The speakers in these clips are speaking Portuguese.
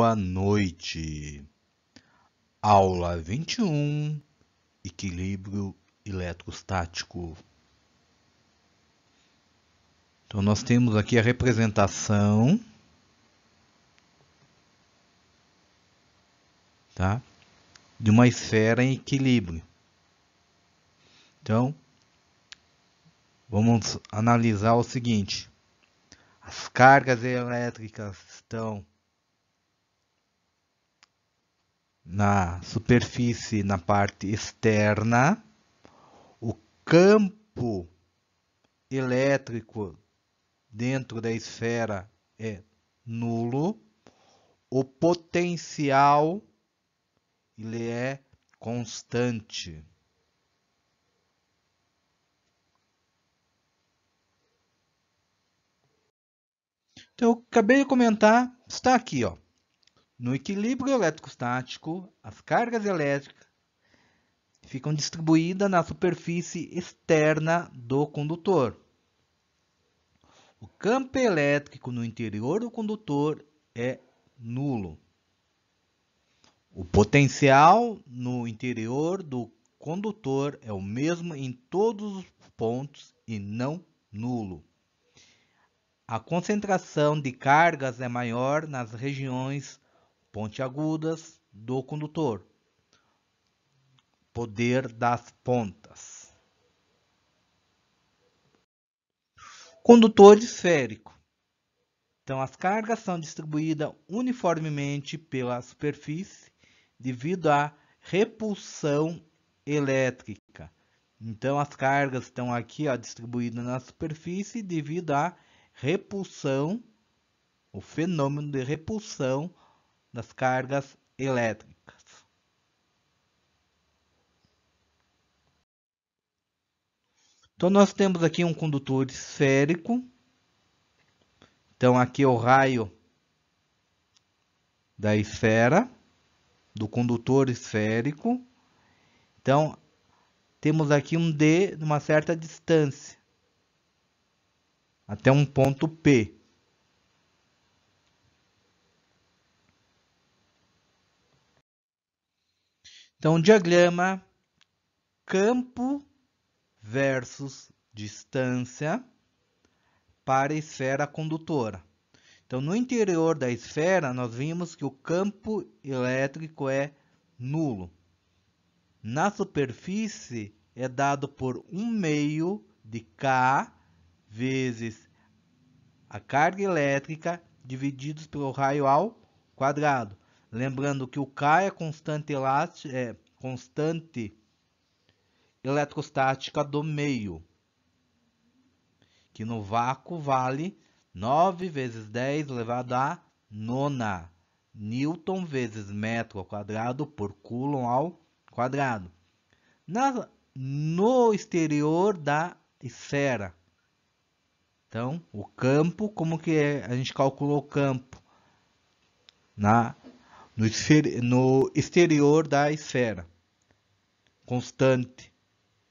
Boa noite. Aula 21 Equilíbrio eletrostático. Então, nós temos aqui a representação tá? de uma esfera em equilíbrio. Então, vamos analisar o seguinte: as cargas elétricas estão na superfície, na parte externa, o campo elétrico dentro da esfera é nulo, o potencial ele é constante. Então, eu acabei de comentar, está aqui, ó. No equilíbrio eletrostático, as cargas elétricas ficam distribuídas na superfície externa do condutor. O campo elétrico no interior do condutor é nulo. O potencial no interior do condutor é o mesmo em todos os pontos e não nulo. A concentração de cargas é maior nas regiões pontiagudas do condutor, poder das pontas. Condutor esférico. Então, as cargas são distribuídas uniformemente pela superfície devido à repulsão elétrica. Então, as cargas estão aqui ó, distribuídas na superfície devido à repulsão, o fenômeno de repulsão das cargas elétricas. Então, nós temos aqui um condutor esférico. Então, aqui é o raio da esfera, do condutor esférico. Então, temos aqui um D de uma certa distância, até um ponto P. Então, diagrama campo versus distância para a esfera condutora. Então, no interior da esfera, nós vimos que o campo elétrico é nulo. Na superfície, é dado por 1 meio de K vezes a carga elétrica divididos pelo raio ao quadrado. Lembrando que o K é constante, é constante eletrostática do meio, que no vácuo vale 9 vezes 10 elevado a nona newton vezes metro ao quadrado por coulomb ao quadrado. Na, no exterior da esfera. Então, o campo, como que é? a gente calculou o campo? Na no, no exterior da esfera constante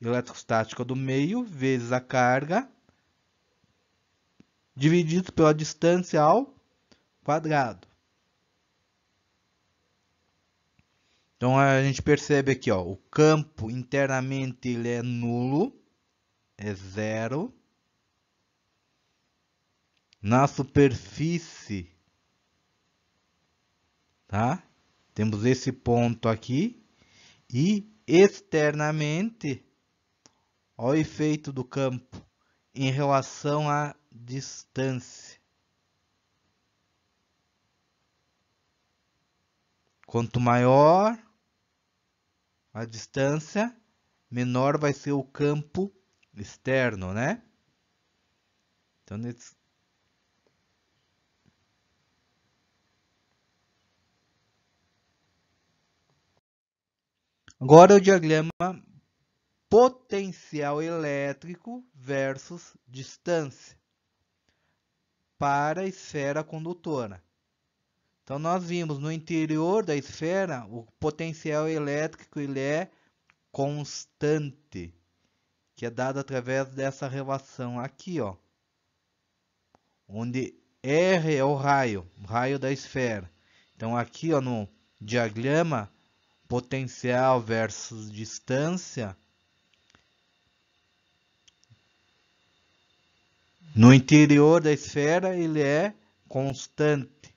eletrostática do meio vezes a carga dividido pela distância ao quadrado. Então a gente percebe aqui, ó, o campo internamente ele é nulo, é zero. Na superfície tá? Temos esse ponto aqui e externamente ao efeito do campo em relação à distância. Quanto maior a distância, menor vai ser o campo externo, né? Então, Agora é o diagrama potencial elétrico versus distância para a esfera condutora. Então, nós vimos no interior da esfera, o potencial elétrico ele é constante, que é dado através dessa relação aqui, ó, onde R é o raio, o raio da esfera. Então, aqui ó, no diagrama potencial versus distância. No interior da esfera, ele é constante.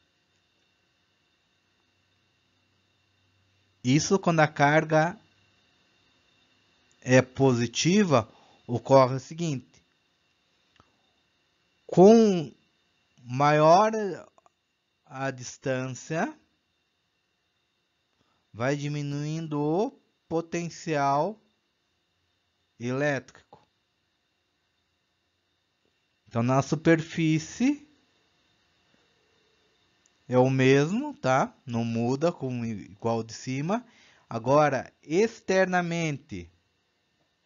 Isso quando a carga é positiva, ocorre o seguinte: com maior a distância, vai diminuindo o potencial elétrico. Então, na superfície é o mesmo, tá? Não muda com igual de cima. Agora, externamente,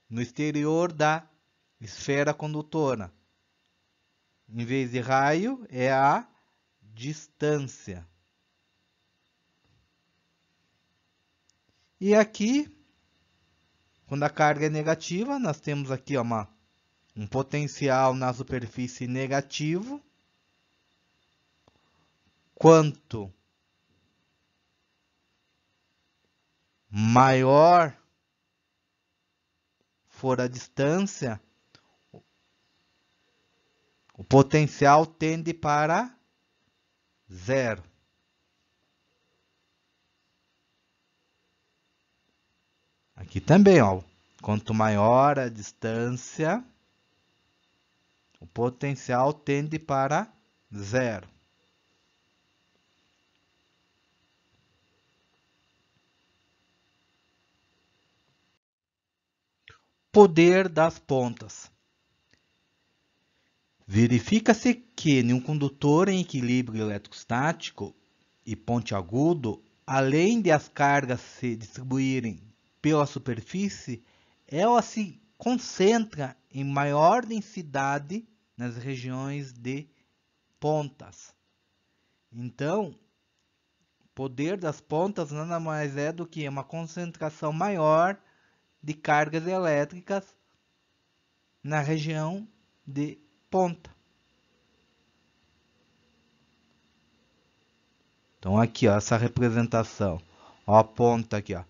no exterior da esfera condutora, em vez de raio, é a distância. E aqui, quando a carga é negativa, nós temos aqui ó, uma, um potencial na superfície negativo. Quanto maior for a distância, o potencial tende para zero. Aqui também, ó. Quanto maior a distância, o potencial tende para zero. Poder das pontas. Verifica-se que em um condutor em equilíbrio eletrostático e pontiagudo, além de as cargas se distribuírem pela superfície, ela se concentra em maior densidade nas regiões de pontas. Então, poder das pontas nada mais é do que uma concentração maior de cargas elétricas na região de ponta. Então aqui ó, essa representação, ó a ponta aqui ó,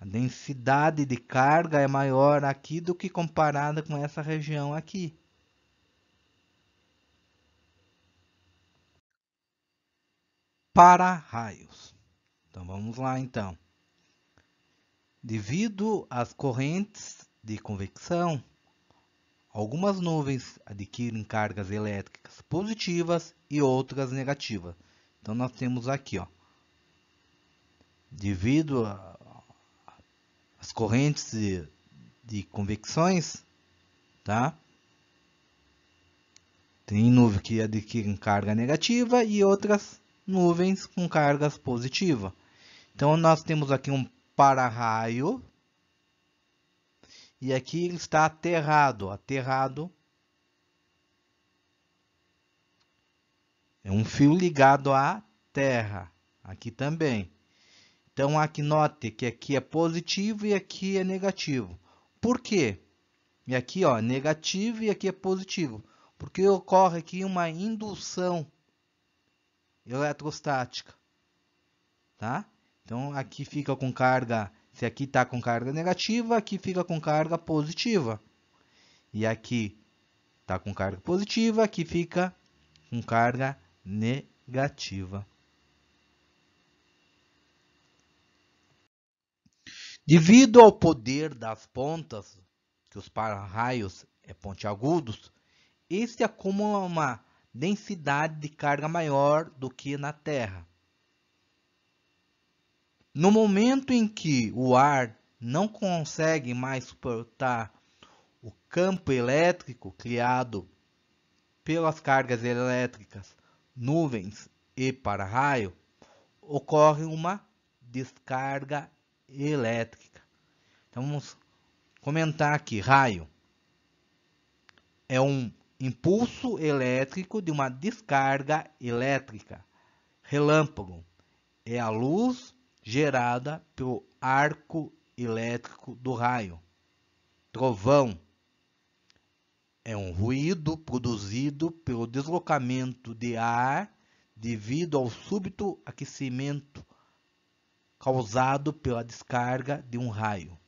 a densidade de carga é maior aqui do que comparada com essa região aqui. Para raios. Então vamos lá então. Devido às correntes de convecção, algumas nuvens adquirem cargas elétricas positivas e outras negativas. Então nós temos aqui, ó, devido a as correntes de, de convecções, tá? Tem nuvem que adquirem é carga negativa e outras nuvens com cargas positiva. Então nós temos aqui um para-raio e aqui ele está aterrado, aterrado é um fio ligado à terra, aqui também. Então, aqui note que aqui é positivo e aqui é negativo. Por quê? E aqui, ó, negativo e aqui é positivo. Porque ocorre aqui uma indução eletrostática, tá? Então, aqui fica com carga, se aqui está com carga negativa, aqui fica com carga positiva. E aqui está com carga positiva, aqui fica com carga negativa. Devido ao poder das pontas, que os para-raios é pontiagudos, este acumula uma densidade de carga maior do que na Terra. No momento em que o ar não consegue mais suportar o campo elétrico criado pelas cargas elétricas, nuvens e para-raio, ocorre uma descarga elétrica. Então vamos comentar aqui, raio é um impulso elétrico de uma descarga elétrica. Relâmpago é a luz gerada pelo arco elétrico do raio. Trovão é um ruído produzido pelo deslocamento de ar devido ao súbito aquecimento causado pela descarga de um raio.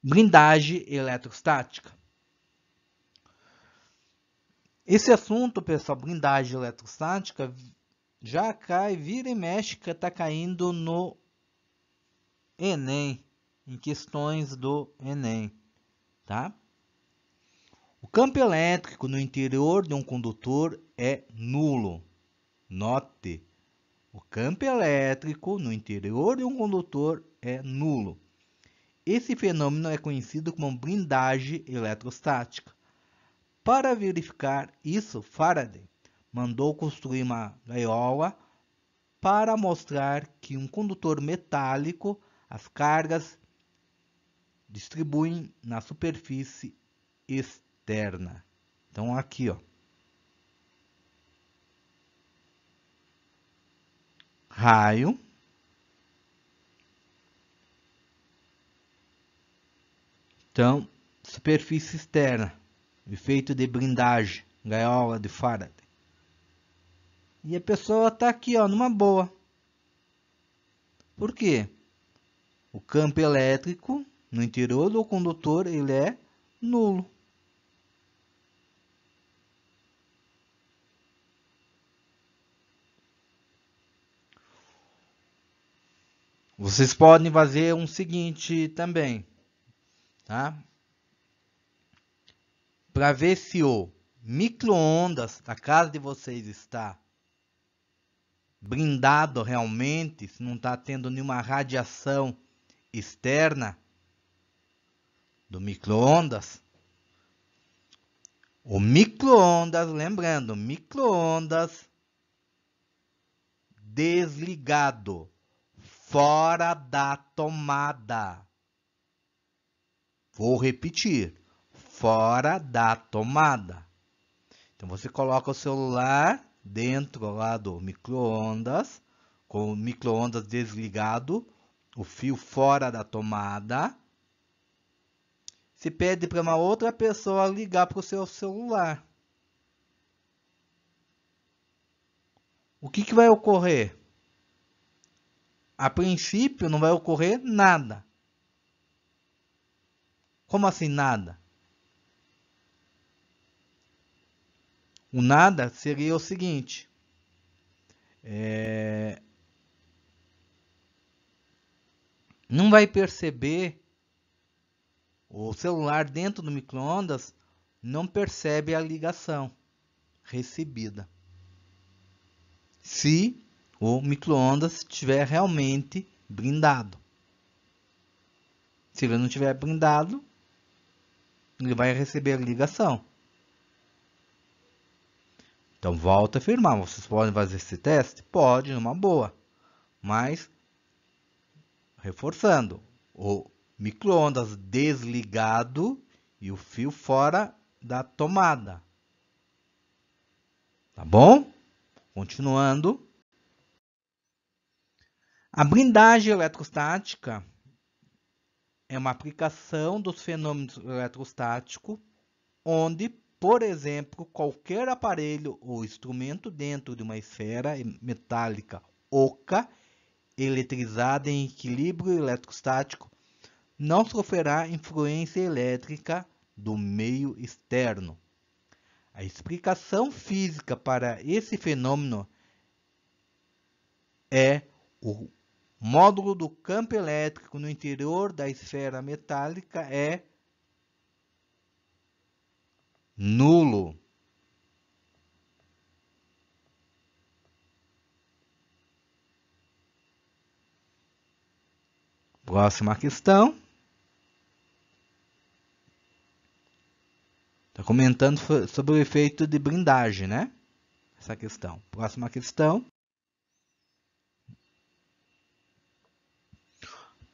Blindagem eletrostática. Esse assunto, pessoal, blindagem eletrostática, já cai, vira e mexe, que está caindo no Enem, em questões do Enem, tá? O campo elétrico no interior de um condutor é nulo. Note, o campo elétrico no interior de um condutor é nulo. Esse fenômeno é conhecido como blindagem eletrostática. Para verificar isso, Faraday mandou construir uma gaiola para mostrar que um condutor metálico, as cargas distribuem na superfície externa. Então aqui, ó. raio. Então, superfície externa, efeito de blindagem, gaiola de Faraday. E a pessoa está aqui, ó, numa boa. Por quê? O campo elétrico no interior do condutor ele é nulo. Vocês podem fazer um seguinte também, tá? Para ver se o microondas da casa de vocês está blindado realmente, se não está tendo nenhuma radiação externa do microondas. O microondas, lembrando, microondas desligado fora da tomada. Vou repetir, fora da tomada. Então você coloca o celular dentro lá do microondas, com o microondas desligado, o fio fora da tomada. Se pede para uma outra pessoa ligar para o seu celular. O que, que vai ocorrer? a princípio não vai ocorrer nada. Como assim nada? O nada seria o seguinte. É... Não vai perceber o celular dentro do microondas não percebe a ligação recebida. Se o micro-ondas estiver realmente blindado. Se ele não estiver blindado, ele vai receber a ligação. Então, volta a afirmar, vocês podem fazer esse teste? Pode, numa boa. Mas, reforçando, o micro-ondas desligado e o fio fora da tomada. Tá bom? Continuando. A blindagem eletrostática é uma aplicação dos fenômenos eletrostáticos, onde, por exemplo, qualquer aparelho ou instrumento dentro de uma esfera metálica oca, eletrizada em equilíbrio eletrostático, não sofrerá influência elétrica do meio externo. A explicação física para esse fenômeno é o módulo do campo elétrico no interior da esfera metálica é nulo. Próxima questão. Está comentando sobre o efeito de blindagem, né? Essa questão. Próxima questão.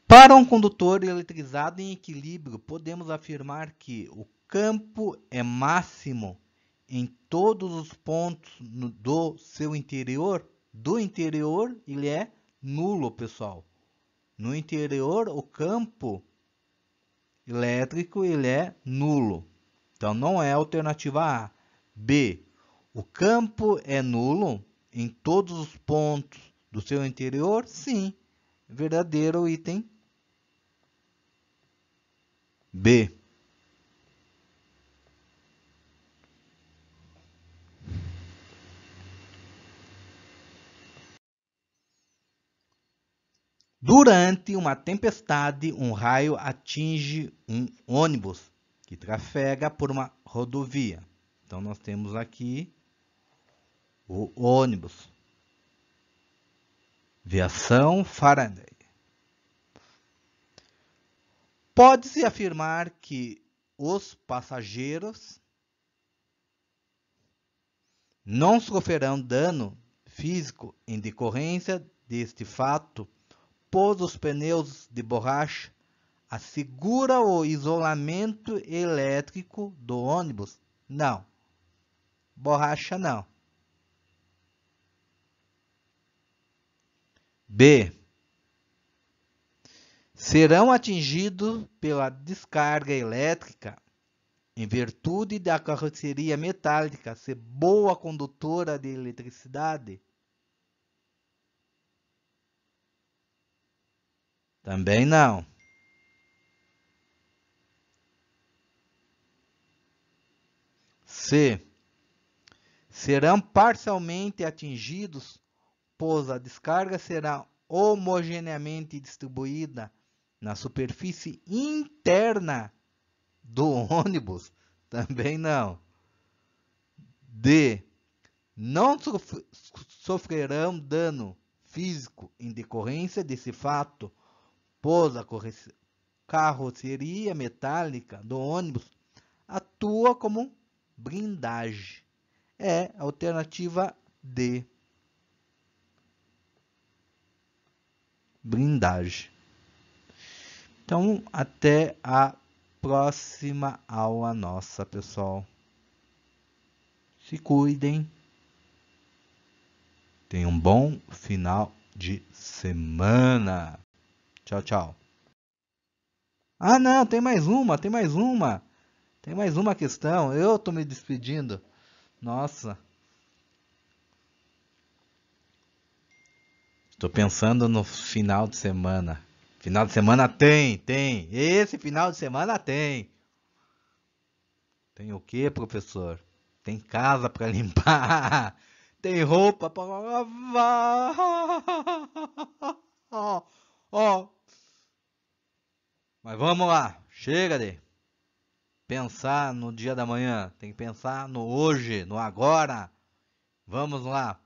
Para um condutor eletrizado em equilíbrio, podemos afirmar que o campo é máximo em todos os pontos do seu interior. Do interior, ele é nulo, pessoal. No interior, o campo elétrico ele é nulo. Então, não é alternativa A. B. O campo é nulo em todos os pontos do seu interior? Sim. Verdadeiro item B. Durante uma tempestade, um raio atinge um ônibus que trafega por uma rodovia. Então, nós temos aqui o ônibus. Viação Faraday. Pode-se afirmar que os passageiros não sofrerão dano físico em decorrência deste fato, pois os pneus de borracha assegura o isolamento elétrico do ônibus? Não. Borracha não. B serão atingidos pela descarga elétrica em virtude da carroceria metálica ser boa condutora de eletricidade. Também não. C. Serão parcialmente atingidos, pois a descarga será homogeneamente distribuída na superfície interna do ônibus, também não. D. Não sofrerão dano físico em decorrência desse fato, pois a carroceria metálica do ônibus atua como blindagem. É a alternativa D. Blindagem. Então, até a próxima aula nossa, pessoal. Se cuidem. Tenham um bom final de semana. Tchau, tchau. Ah, não, tem mais uma, tem mais uma. Tem mais uma questão. Eu tô me despedindo. Nossa. Estou pensando no final de semana. Final de semana tem, tem. Esse final de semana tem. Tem o que, professor? Tem casa para limpar. Tem roupa para lavar. Ó, ó. Mas vamos lá. Chega de pensar no dia da manhã. Tem que pensar no hoje, no agora. Vamos lá.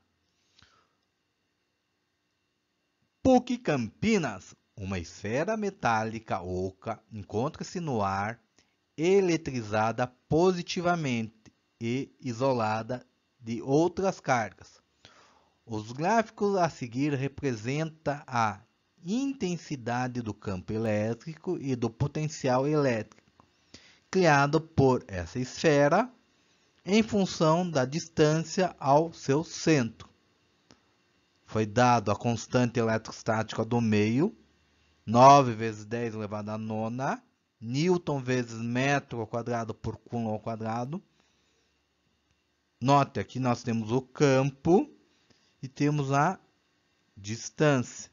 PUC Campinas uma esfera metálica oca encontra-se no ar eletrizada positivamente e isolada de outras cargas. Os gráficos a seguir representam a intensidade do campo elétrico e do potencial elétrico criado por essa esfera em função da distância ao seu centro. Foi dado a constante eletrostática do meio 9 vezes 10 elevado à nona, Newton vezes metro ao quadrado por Coulomb ao quadrado. Note aqui nós temos o campo e temos a distância.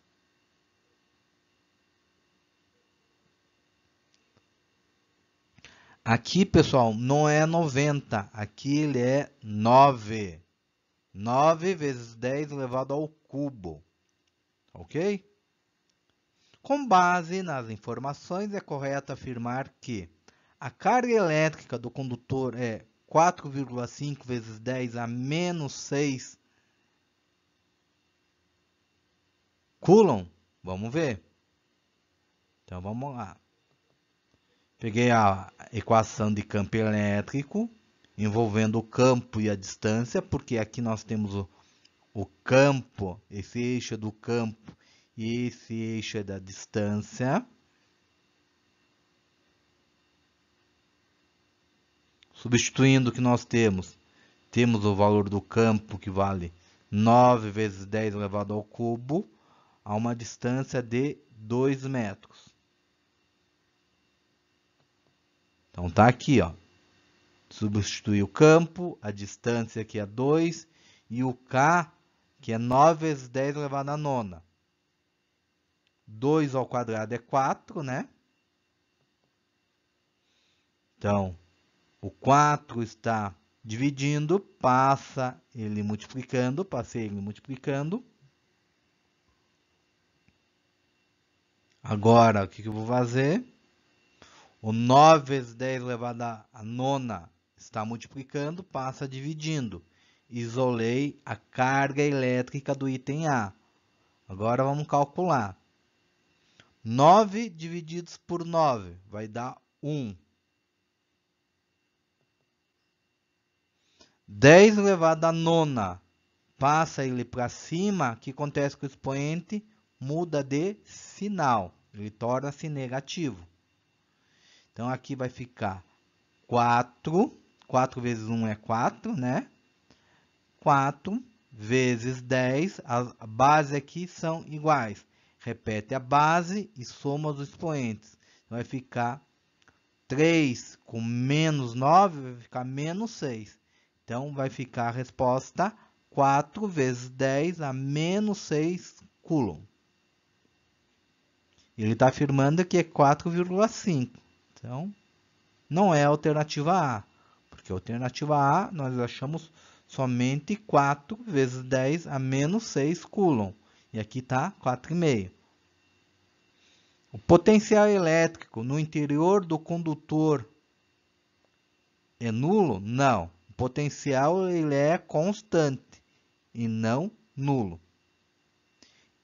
Aqui, pessoal, não é 90, aqui ele é 9. 9 vezes 10 elevado ao cubo, ok? Com base nas informações, é correto afirmar que a carga elétrica do condutor é 4,5 vezes 10 a menos 6 Coulomb. Vamos ver. Então vamos lá. Peguei a equação de campo elétrico envolvendo o campo e a distância, porque aqui nós temos o, o campo, esse eixo do campo e esse eixo é da distância. Substituindo o que nós temos, temos o valor do campo que vale 9 vezes 10 elevado ao cubo a uma distância de 2 metros. Então tá aqui, ó. Substitui o campo, a distância aqui é 2 e o K que é 9 vezes 10 elevado à nona. 2 ao quadrado é 4, né? Então, o 4 está dividindo, passa ele multiplicando, passei ele multiplicando. Agora, o que, eu vou fazer? O 9 vezes 10 elevado a nona está multiplicando, passa dividindo. Isolei a carga elétrica do item A. Agora vamos calcular. 9 divididos por 9 vai dar 1. 10 elevado à nona, passa ele para cima, o que acontece com o expoente? Muda de sinal, ele torna-se negativo. Então, aqui vai ficar 4, 4 vezes 1 é 4, né? 4 vezes 10, as bases aqui são iguais repete a base e soma os expoentes. Então, vai ficar 3 com menos 9, vai ficar menos 6. Então, vai ficar a resposta 4 vezes 10 a menos 6 coulomb. Ele está afirmando que é 4,5. Então, não é a alternativa A. Porque a alternativa A, nós achamos somente 4 vezes 10 a menos 6 coulomb. E aqui está 4,5. O potencial elétrico no interior do condutor é nulo? Não. O potencial ele é constante e não nulo.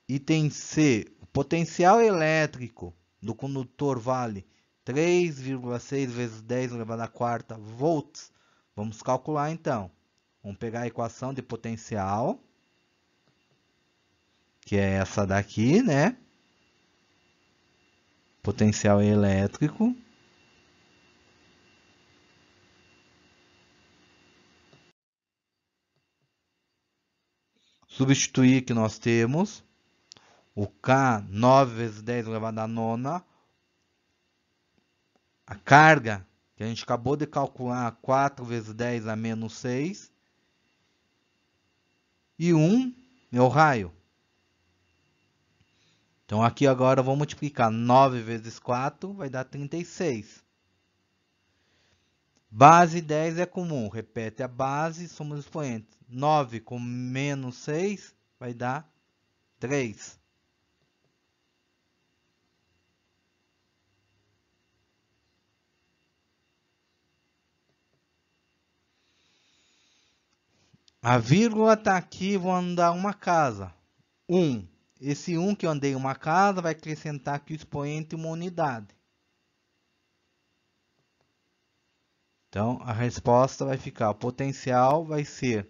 Item C. O potencial elétrico do condutor vale 3,6 vezes 10 elevado a quarta volts. Vamos calcular então. Vamos pegar a equação de potencial, que é essa daqui, né? potencial elétrico. Substituir que nós temos o K 9 vezes 10 elevado a nona. A carga que a gente acabou de calcular 4 vezes 10 a menos 6. E 1 é o raio. Então aqui agora eu vou multiplicar 9 vezes 4, vai dar 36. Base 10 é comum, repete a base, somos expoentes. 9 com menos 6 vai dar 3. A vírgula está aqui, vou andar uma casa. 1. Um. Esse 1 um que eu andei uma casa vai acrescentar aqui o expoente uma unidade. Então, a resposta vai ficar, o potencial vai ser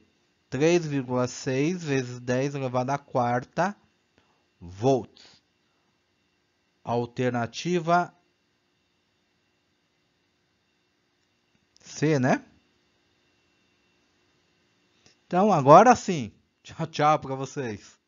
3,6 vezes 10 elevado à quarta volts. Alternativa C, né? Então, agora sim. Tchau, tchau para vocês.